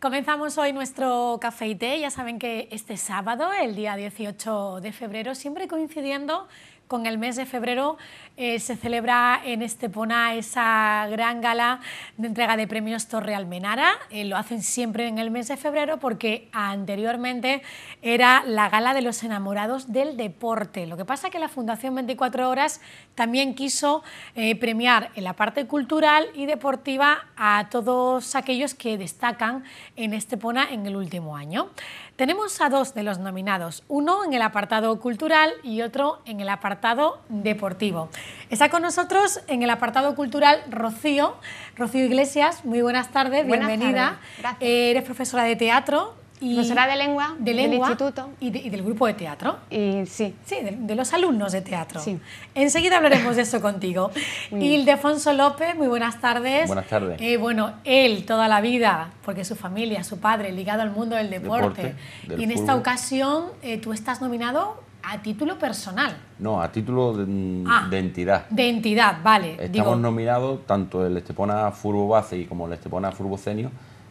Comenzamos hoy nuestro café y té. Ya saben que este sábado, el día 18 de febrero, siempre coincidiendo con el mes de febrero eh, se celebra en Estepona esa gran gala de entrega de premios Torre Almenara. Eh, lo hacen siempre en el mes de febrero porque anteriormente era la gala de los enamorados del deporte. Lo que pasa es que la Fundación 24 Horas también quiso eh, premiar en la parte cultural y deportiva a todos aquellos que destacan en Estepona en el último año. Tenemos a dos de los nominados, uno en el apartado cultural y otro en el apartado deportivo. Está con nosotros en el apartado cultural Rocío, Rocío Iglesias, muy buenas tardes, bienvenida. Eh, eres profesora de teatro, y profesora de lengua, del instituto. Y, del grupo de teatro. Y, sí. Sí, de, los alumnos de teatro. Sí. Enseguida hablaremos de eso contigo. Ildefonso López, muy buenas tardes. Buenas tardes. Eh, bueno, él toda la vida, porque su familia, su padre, ligado al mundo del deporte. y en esta ocasión eh, tú estás nominado a título personal. No, a título de, ah, entidad. De entidad, vale. Estamos nominados tanto el Estepona Furbo Base y como el Estepona Furbo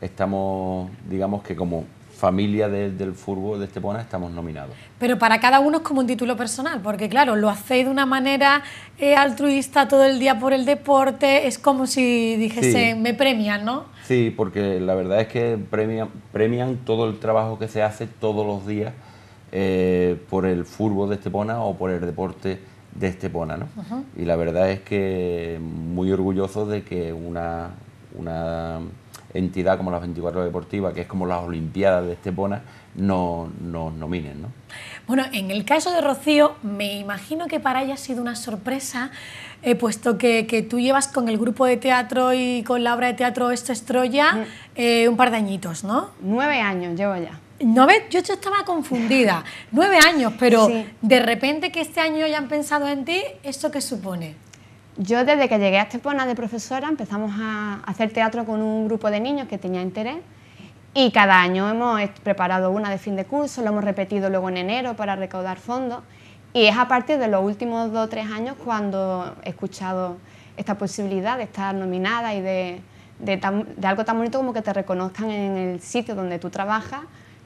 Estamos, digamos que como familia del furbo de Estepona estamos nominados. Pero para cada uno es como un título personal, porque claro, lo hacéis de una manera eh, altruista todo el día por el deporte, es como si dijese, me premian, ¿no? Sí, porque la verdad es que premian, premian todo el trabajo que se hace todos los días eh, por el furbo de Estepona o por el deporte de Estepona, ¿no? Y la verdad es que muy orgulloso de que una, una entidad como las 24 Deportivas, que es como las Olimpiadas de Estepona, nos no, nominen. ¿no? Bueno, en el caso de Rocío, me imagino que para ella ha sido una sorpresa, eh, puesto que, tú llevas con el grupo de teatro y con la obra de teatro Esto es mm. eh, un par de añitos, ¿no? Nueve años llevo ya. yo estaba confundida. Nueve años, pero de repente que este año ya han pensado en ti, ¿esto qué supone? Yo desde que llegué a Estepona de profesora empezamos a hacer teatro con un grupo de niños que tenía interés y cada año hemos preparado una de fin de curso, lo hemos repetido luego en enero para recaudar fondos y es a partir de los últimos dos o tres años cuando he escuchado esta posibilidad de estar nominada y de, de algo tan bonito como que te reconozcan en el sitio donde tú trabajas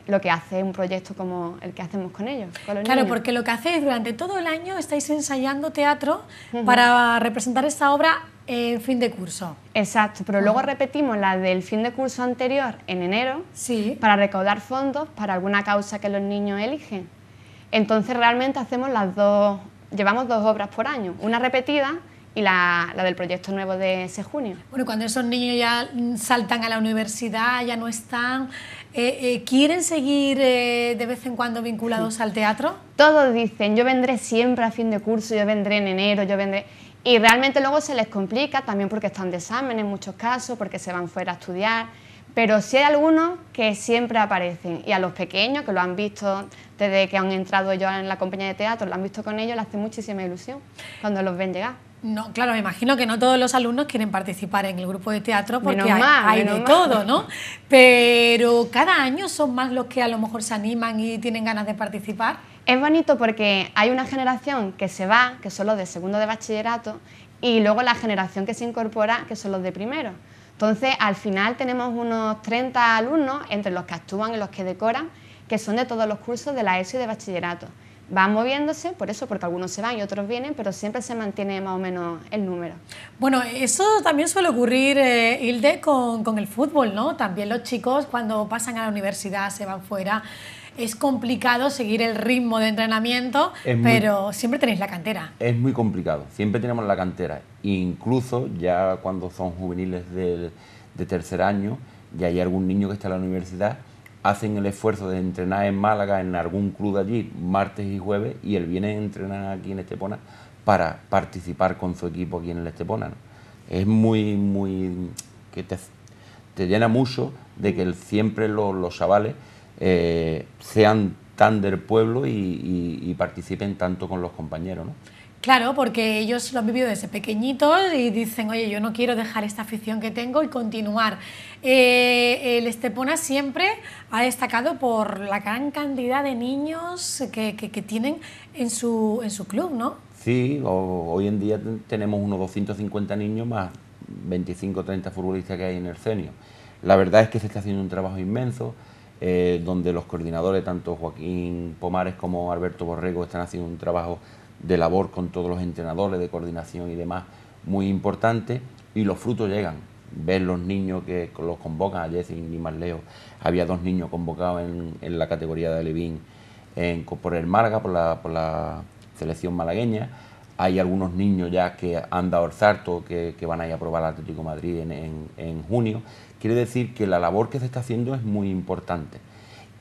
lo que hace un proyecto como el que hacemos con ellos. claro, porque lo que hacéis durante todo el año estáis ensayando teatro para representar esta obra en fin de curso. Exacto, pero luego repetimos la del fin de curso anterior en enero sí. para recaudar fondos para alguna causa que los niños eligen. Entonces realmente hacemos las dos, llevamos dos obras por año, una repetida y la, del proyecto nuevo de ese junio. Bueno, cuando esos niños ya saltan a la universidad, ya no están, eh, eh, ¿quieren seguir eh, de vez en cuando vinculados al teatro? Todos dicen, yo vendré siempre a fin de curso, yo vendré en enero, yo vendré... Y realmente luego se les complica también porque están de examen en muchos casos, porque se van fuera a estudiar, pero sí hay algunos que siempre aparecen y a los pequeños que lo han visto desde que han entrado ellos en la compañía de teatro, lo han visto con ellos, les hace muchísima ilusión cuando los ven llegar. No, claro, me imagino que no todos los alumnos quieren participar en el grupo de teatro porque hay, de todo, ¿no? Pero cada año son más los que a lo mejor se animan y tienen ganas de participar. Es bonito porque hay una generación que se va, que son los de segundo de bachillerato, y luego la generación que se incorpora, que son los de primero. Entonces, al final tenemos unos 30 alumnos, entre los que actúan y los que decoran, que son de todos los cursos de la ESO y de bachillerato van moviéndose, por eso, porque algunos se van y otros vienen, pero siempre se mantiene más o menos el número. Bueno, eso también suele ocurrir, eh, Hilde, con, con, el fútbol, ¿no? También los chicos cuando pasan a la universidad se van fuera. Es complicado seguir el ritmo de entrenamiento, pero siempre tenéis la cantera. Es muy complicado, siempre tenemos la cantera. Incluso ya cuando son juveniles de, de tercer año, ya hay algún niño que está en la universidad hacen el esfuerzo de entrenar en Málaga, en algún club de allí, martes y jueves, y él viene a entrenar aquí en Estepona para participar con su equipo aquí en el Estepona. Es muy, muy. que te, te, llena mucho de que siempre los, chavales eh, sean tan del pueblo y, participen tanto con los compañeros. Claro, porque ellos lo han vivido desde pequeñitos y dicen, oye, yo no quiero dejar esta afición que tengo y continuar. el eh, Estepona eh, siempre ha destacado por la gran cantidad de niños que, tienen en su, en su club, ¿no? Sí, hoy en día tenemos unos 250 niños más 25 o 30 futbolistas que hay en el senio. La verdad es que se está haciendo un trabajo inmenso, eh, donde los coordinadores, tanto Joaquín Pomares como Alberto Borrego, están haciendo un trabajo de labor con todos los entrenadores, de coordinación y demás, muy importante, y los frutos llegan. Ver los niños que los convocan, a sin ni más leo, había dos niños convocados en, la categoría de Levín en, por el Marga, por la, selección malagueña. Hay algunos niños ya que han dado el sarto... que, van a ir a probar al Atlético Madrid en, junio. Quiere decir que la labor que se está haciendo es muy importante.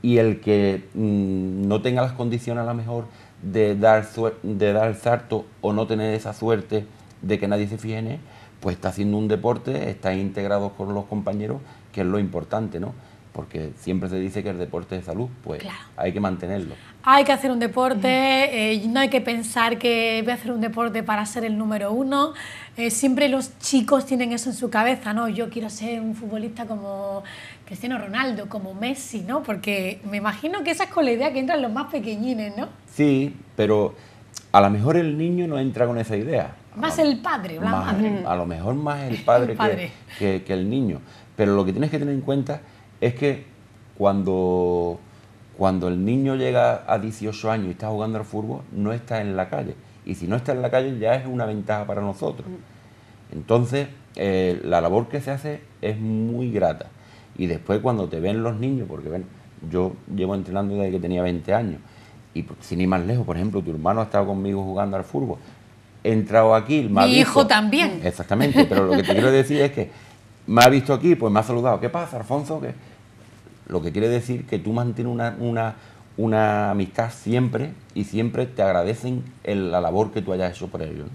Y el que mm, no tenga las condiciones a lo mejor de dar, de dar el salto o no tener esa suerte de que nadie se fije pues está haciendo un deporte, está integrado con los compañeros, que es lo importante, ¿no? Porque siempre se dice que el deporte es salud, pues hay que mantenerlo. Hay que hacer un deporte, eh, no hay que pensar que voy a hacer un deporte para ser el número uno. Eh, siempre los chicos tienen eso en su cabeza, ¿no? Yo quiero ser un futbolista como Cristiano Ronaldo, como Messi, ¿no? Porque me imagino que esa es con la idea que entran los más pequeñines, ¿no? Sí, pero a lo mejor el niño no entra con esa idea. Más el padre, la madre. A lo mejor más el padre, Que, el niño. Pero lo que tienes que tener en cuenta es que cuando, cuando el niño llega a 18 años y está jugando al fútbol, no está en la calle. Y si no está en la calle ya es una ventaja para nosotros. Mm. Entonces, eh, la labor que se hace es muy grata. Y después cuando te ven los niños, porque ven, yo llevo entrenando desde que tenía 20 años, y sin ir más lejos, por ejemplo, tu hermano ha estado conmigo jugando al fútbol, he entrado aquí, me Mi ha hijo también. Exactamente, pero lo que te quiero decir es que me ha visto aquí, pues me ha saludado, ¿qué pasa, Alfonso? Lo que quiere decir que tú mantienes una, una, una amistad siempre y siempre te agradecen la labor que tú hayas hecho por ellos.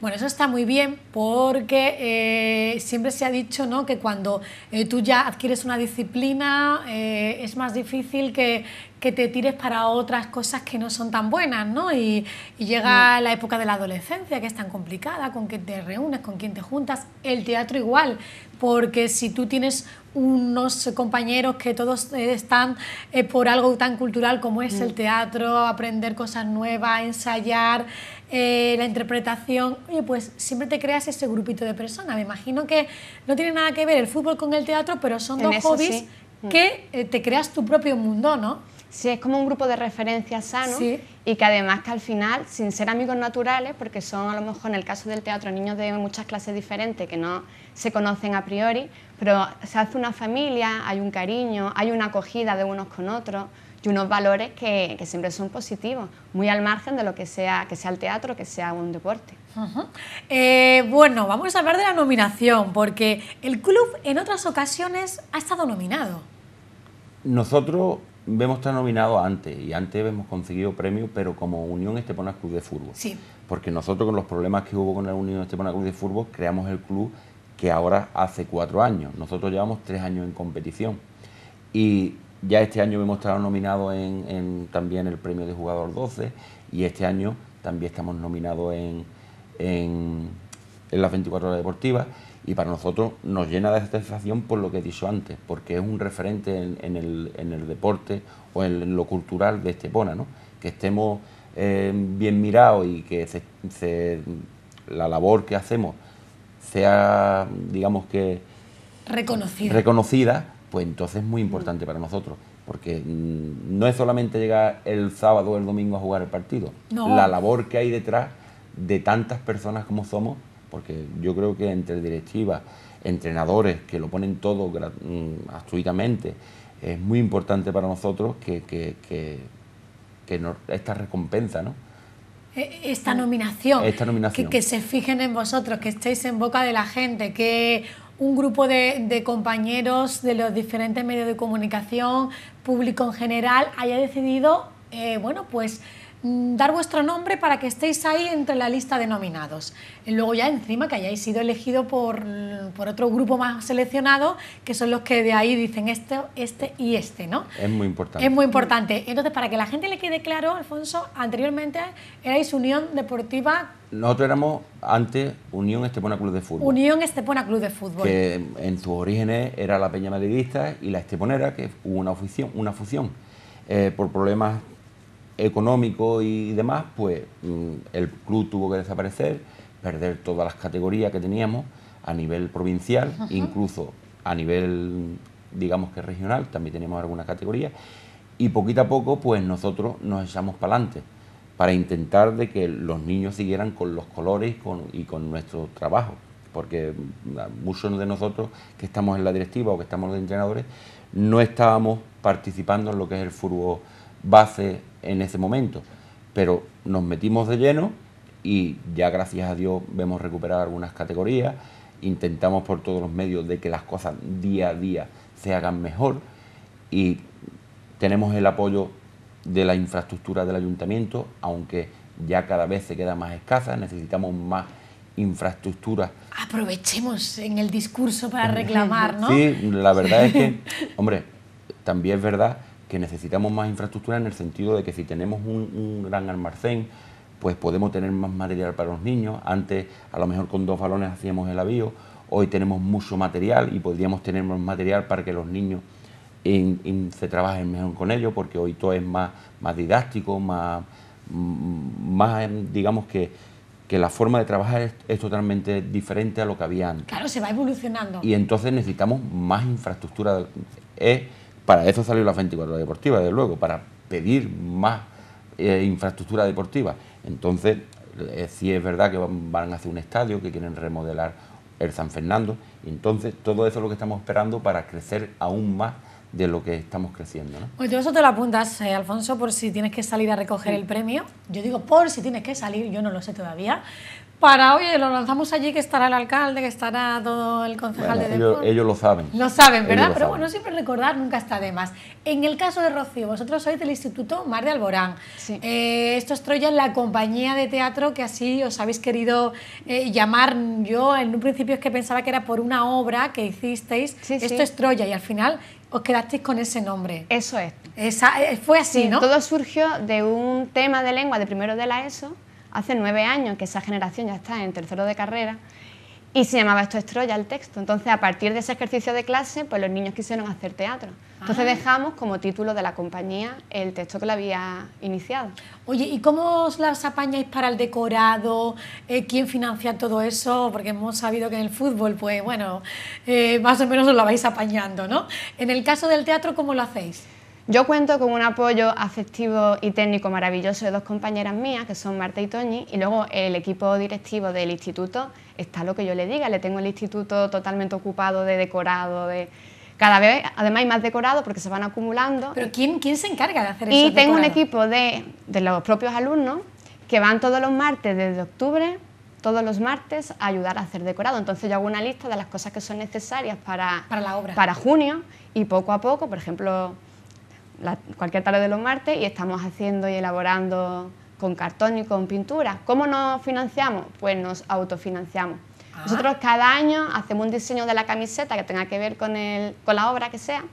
Bueno, eso está muy bien porque eh, siempre se ha dicho ¿no? que cuando eh, tú ya adquieres una disciplina eh, es más difícil que, que, te tires para otras cosas que no son tan buenas, ¿no? Y, llega mm. la época de la adolescencia que es tan complicada, con quién te reúnes, con quién te juntas, el teatro igual, porque si tú tienes unos compañeros que todos están por algo tan cultural como es el mm. teatro, aprender cosas nuevas, ensayar, eh, la interpretación, oye, pues siempre te creas ese grupito de personas. Me imagino que no tiene nada que ver el fútbol con el teatro, pero son dos hobbies mm. que eh, te creas tu propio mundo, ¿no? Sí, es como un grupo de referencias sano y que además que al final, sin ser amigos naturales, porque son a lo mejor en el caso del teatro niños de muchas clases diferentes que no se conocen a priori, pero se hace una familia, hay un cariño, hay una acogida de unos con otros y unos valores que, siempre son positivos, muy al margen de lo que sea, que sea el teatro, que sea un deporte. Eh, bueno, vamos a hablar de la nominación, porque el club en otras ocasiones ha estado nominado. Nosotros vemos estar nominado antes, y antes hemos conseguido premio pero como Unión Estepona Club de Fútbol. Sí. Porque nosotros con los problemas que hubo con la Unión Estepona Club de Fútbol, creamos el club que ahora hace cuatro años. Nosotros llevamos tres años en competición. Y ya este año hemos estado nominados en, en, también el premio de jugador 12 y este año también estamos nominados en, las 24 horas deportivas y para nosotros nos llena de satisfacción por lo que he dicho antes, porque es un referente en, el, deporte o en, lo cultural de Estepona, ¿no? que estemos eh, bien mirados y que la labor que hacemos sea, digamos que... Reconocida pues entonces es muy importante para nosotros, porque mm, no es solamente llegar el sábado o el domingo a jugar el partido, la labor que hay detrás de tantas personas como somos, porque yo creo que entre directivas, entrenadores, que lo ponen todo gratuitamente, mm, es muy importante para nosotros que, esta recompensa, ¿no? E, esta nominación, que se fijen en vosotros, que estéis en boca de la gente, que un grupo de, compañeros de los diferentes medios de comunicación, público en general, haya decidido, eh, bueno, pues Mm, dar vuestro nombre para que estéis ahí entre la lista de nominados. Eh, luego ya encima que hayáis sido elegido por, otro grupo más seleccionado, que son los que de ahí dicen este, este y este, ¿no? Es muy importante. Es muy importante. Entonces, para que la gente le quede claro, Alfonso, anteriormente erais Unión Deportiva... Nosotros éramos antes Unión Estepona Club de Fútbol. Unión Estepona Club de Fútbol. Que en sus orígenes era la Peña Madridista y la Esteponera, que hubo una fusión. Una fusión. Eh, por problemas económico y demás, pues mm, el club tuvo que desaparecer, perder todas las categorías que teníamos a nivel provincial, incluso a nivel, digamos que regional, también teníamos algunas categorías y poquito a poco, pues nosotros nos echamos para adelante para intentar de que los niños siguieran con los colores y con, y con nuestro trabajo, porque mm, muchos de nosotros que estamos en la directiva o que estamos los entrenadores, no estábamos participando en lo que es el fútbol base en ese momento. Pero nos metimos de lleno y ya gracias a Dios vemos recuperar algunas categorías, intentamos por todos los medios de que las cosas día a día se hagan mejor y tenemos el apoyo de la infraestructura del ayuntamiento, aunque ya cada vez se queda más escasa, necesitamos más infraestructura. Aprovechemos en el discurso para reclamar, ¿no? Sí, la verdad es que, hombre, también es verdad que necesitamos más infraestructura en el sentido de que si tenemos un, gran almacén, pues podemos tener más material para los niños. Antes, a lo mejor con dos balones hacíamos el avío, hoy tenemos mucho material y podríamos tener más material para que los niños se trabajen mejor con ello, porque hoy todo es más, más didáctico, más, mm, más em, digamos que, que la forma de trabajar es, totalmente diferente a lo que había antes. Claro, se va evolucionando. Y entonces necesitamos más infraestructura. Para eso salió la 24 Deportiva, desde luego, para pedir más eh, infraestructura deportiva. Entonces, eh, sí es verdad que van, a hacer un estadio, que quieren remodelar el San Fernando. Entonces, todo eso es lo que estamos esperando para crecer aún más de lo que estamos creciendo. ¿no? Pues tú eso te lo apuntas, eh, Alfonso, por si tienes que salir a recoger el premio. Yo digo por si tienes que salir, yo no lo sé todavía, para, oye, lo lanzamos allí, que estará el alcalde, que estará todo el concejal de ellos, ellos, lo saben. Lo saben, ¿verdad? Pero bueno, siempre recordar nunca está de más. En el caso de Rocío, vosotros sois del Instituto Mar de Alborán. Sí. Eh, esto es Troya, la compañía de teatro que así os habéis querido eh, llamar. Yo en un principio es que pensaba que era por una obra que hicisteis. Sí, esto es Troya y al final os quedasteis con ese nombre. Eso es. Esa, eh, fue así, ¿no? Todo surgió de un tema de lengua de primero de la ESO hace nueve años, que esa generación ya está en tercero de carrera, y se llamaba Esto es el texto. Entonces, a partir de ese ejercicio de clase, pues los niños quisieron hacer teatro. Entonces ah. dejamos como título de la compañía el texto que la había iniciado. Oye, ¿y cómo os las apañáis para el decorado? Eh, ¿Quién financia todo eso? Porque hemos sabido que en el fútbol, pues bueno, eh, más o menos os lo vais apañando, ¿no? En el caso del teatro, ¿cómo lo hacéis? Yo cuento con un apoyo afectivo y técnico maravilloso de dos compañeras mías, que son Marta y Toñi, y luego el equipo directivo del instituto está lo que yo le diga, le tengo el instituto totalmente ocupado de decorado, de... Cada vez, además, hay más decorado porque se van acumulando. ¿Pero quién, se encarga de hacer eso? Y tengo un equipo de, los propios alumnos que van todos los martes desde octubre, todos los martes, a ayudar a hacer decorado. Entonces yo hago una lista de las cosas que son necesarias para, para, la obra. para junio y poco a poco, por ejemplo, cualquier tarde de los martes y estamos haciendo y elaborando con cartón y con pintura. ¿Cómo nos financiamos? Pues nos autofinanciamos. Ah. Nosotros cada año hacemos un diseño de la camiseta que tenga que ver con, el, con la obra que sea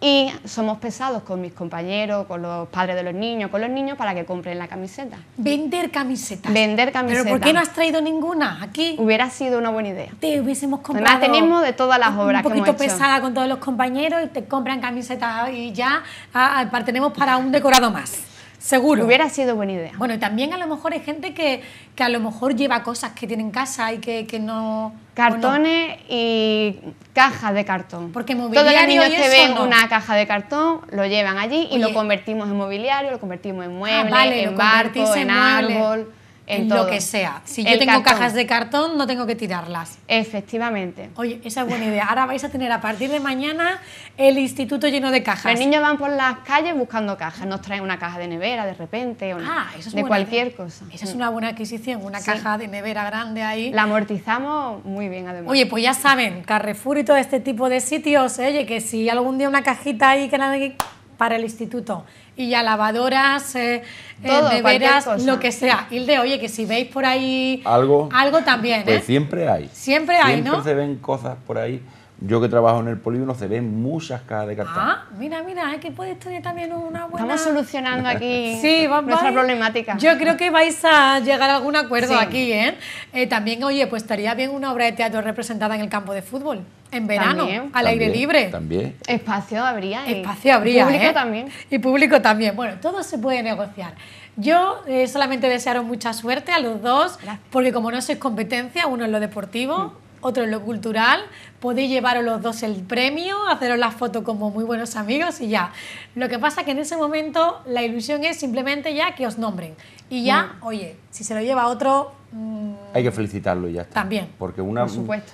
y somos pesados con mis compañeros, con los padres de los niños, con los niños para que compren la camiseta. Vender camisetas. Vender camisetas. Pero ¿por qué no has traído ninguna aquí? Hubiera sido una buena idea. Te hubiésemos comprado. Además tenemos de todas las obras que hemos Un poquito pesada con todos los compañeros y te compran camisetas y ya ah, ah, tenemos para un decorado más. Seguro. Hubiera sido buena idea. Bueno, también a lo mejor hay gente que, que a lo mejor lleva cosas que tiene en casa y que, no... Cartones y cajas de cartón. Porque mobiliario Todos los niños que ven una caja de cartón lo llevan allí y lo convertimos en mobiliario, lo convertimos en ah, muebles en barco, en, en árbol en, lo que sea. Si yo tengo cajas de cartón, no tengo que tirarlas. Efectivamente. Oye, esa es buena idea. Ahora vais a tener a partir de mañana el instituto lleno de cajas. Los niños van por las calles buscando cajas. Nos traen una caja de nevera de repente o ah, de cualquier cosa. Esa es una buena adquisición, una caja de nevera grande ahí. La amortizamos muy bien además. Oye, pues ya saben, Carrefour y todo este tipo de sitios, ¿eh? oye, que si algún día una cajita ahí que nadie para el instituto y a lavadoras, eh, de lo que sea. Hilde, oye, que si veis por ahí algo, algo también. Pues ¿eh? siempre hay. Siempre hay, ¿no? Siempre se ven cosas por ahí yo que trabajo en el polígono se ven muchas caras de cartón. Ah, mira, mira, es que puede estudiar también una buena... Estamos solucionando aquí sí, a nuestra problemática. Yo creo que vais a llegar a algún acuerdo aquí, ¿eh? ¿eh? También, oye, pues estaría bien una obra de teatro representada en el campo de fútbol. En verano, al aire libre. También. Espacio habría. Espacio habría. Público ¿eh? también. Y público también. Bueno, todo se puede negociar. Yo eh, solamente desearos mucha suerte a los dos, porque como no es competencia, uno en lo deportivo mm otro en lo cultural. Podéis llevaros los dos el premio, haceros la foto como muy buenos amigos y ya. Lo que pasa es que en ese momento la ilusión es simplemente ya que os nombren. Y ya, mm. oye, si se lo lleva otro... Mm, hay que felicitarlo y ya está. También. Porque una... Por supuesto.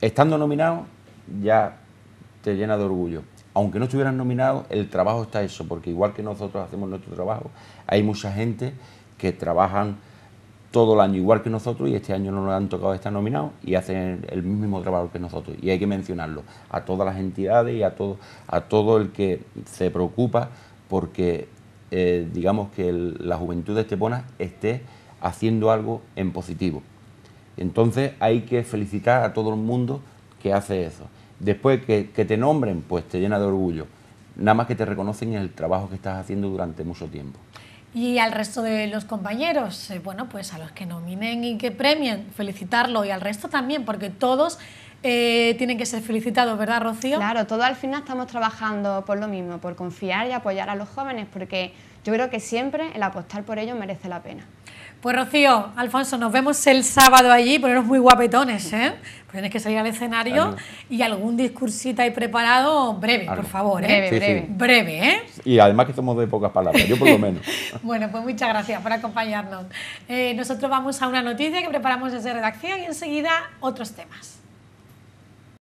Estando nominado ya te llena de orgullo aunque no estuvieran nominado, el trabajo está eso, porque igual que nosotros hacemos nuestro trabajo, hay mucha gente que trabajan todo el año igual que nosotros y este año no nos han tocado estar nominados y hacen el mismo trabajo que nosotros. Y hay que mencionarlo a todas las entidades y a todo, a todo el que se preocupa porque eh, digamos que la juventud de Estepona esté haciendo algo en positivo. Entonces hay que felicitar a todo el mundo que hace eso. Después que, que te nombren, pues te llena de orgullo. Nada más que te reconocen el trabajo que estás haciendo durante mucho tiempo. Y al resto de los compañeros, eh, bueno, pues a los que nominen y que premien, felicitarlo y al resto también, porque todos eh, tienen que ser felicitados, ¿verdad, Rocío? Claro, todos al final estamos trabajando por lo mismo, por confiar y apoyar a los jóvenes, porque yo creo que siempre el apostar por ellos merece la pena. Pues Rocío, Alfonso, nos vemos el sábado allí, poneros muy guapetones, ¿eh? Pues tienes que salir al escenario y algún discursito hay preparado, breve, por favor, ¿eh? Breve, breve. ¿eh? Y además que somos de pocas palabras, yo por lo menos. bueno, pues muchas gracias por acompañarnos. Eh, nosotros vamos a una noticia que preparamos desde redacción y enseguida otros temas.